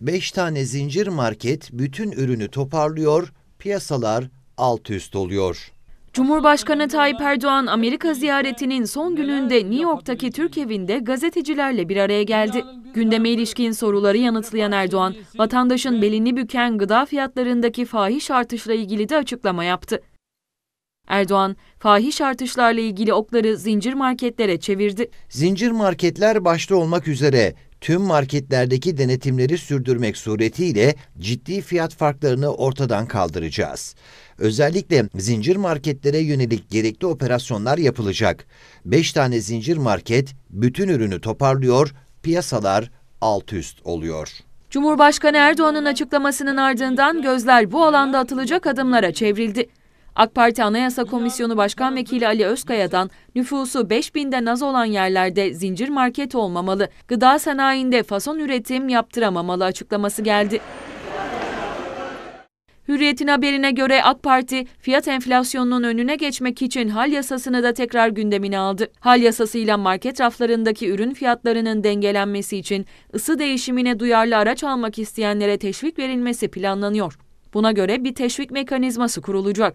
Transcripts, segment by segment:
5 tane zincir market bütün ürünü toparlıyor, piyasalar alt üst oluyor. Cumhurbaşkanı Tayyip Erdoğan Amerika ziyaretinin son gününde New York'taki Türk evinde gazetecilerle bir araya geldi. Gündeme ilişkin soruları yanıtlayan Erdoğan, vatandaşın belini büken gıda fiyatlarındaki fahiş artışla ilgili de açıklama yaptı. Erdoğan, fahiş artışlarla ilgili okları zincir marketlere çevirdi. Zincir marketler başta olmak üzere tüm marketlerdeki denetimleri sürdürmek suretiyle ciddi fiyat farklarını ortadan kaldıracağız. Özellikle zincir marketlere yönelik gerekli operasyonlar yapılacak. 5 tane zincir market bütün ürünü toparlıyor, piyasalar alt üst oluyor. Cumhurbaşkanı Erdoğan'ın açıklamasının ardından gözler bu alanda atılacak adımlara çevrildi. AK Parti Anayasa Komisyonu Başkan Vekili Ali Özkaya'dan nüfusu 5000'den az olan yerlerde zincir market olmamalı, gıda sanayinde fason üretim yaptıramamalı açıklaması geldi. Hürriyet'in haberine göre AK Parti fiyat enflasyonunun önüne geçmek için hal yasasını da tekrar gündemine aldı. Hal yasasıyla market raflarındaki ürün fiyatlarının dengelenmesi için ısı değişimine duyarlı araç almak isteyenlere teşvik verilmesi planlanıyor. Buna göre bir teşvik mekanizması kurulacak.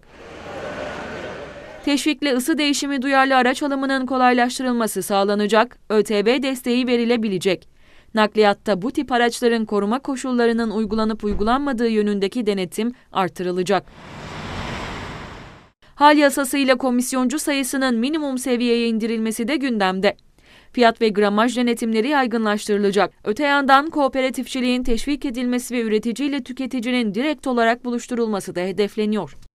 Teşvikle ısı değişimi duyarlı araç alımının kolaylaştırılması sağlanacak, ÖTV desteği verilebilecek. Nakliyatta bu tip araçların koruma koşullarının uygulanıp uygulanmadığı yönündeki denetim artırılacak. Hal yasasıyla komisyoncu sayısının minimum seviyeye indirilmesi de gündemde fiyat ve gramaj denetimleri yaygınlaştırılacak. Öte yandan kooperatifçiliğin teşvik edilmesi ve üreticiyle tüketicinin direkt olarak buluşturulması da hedefleniyor.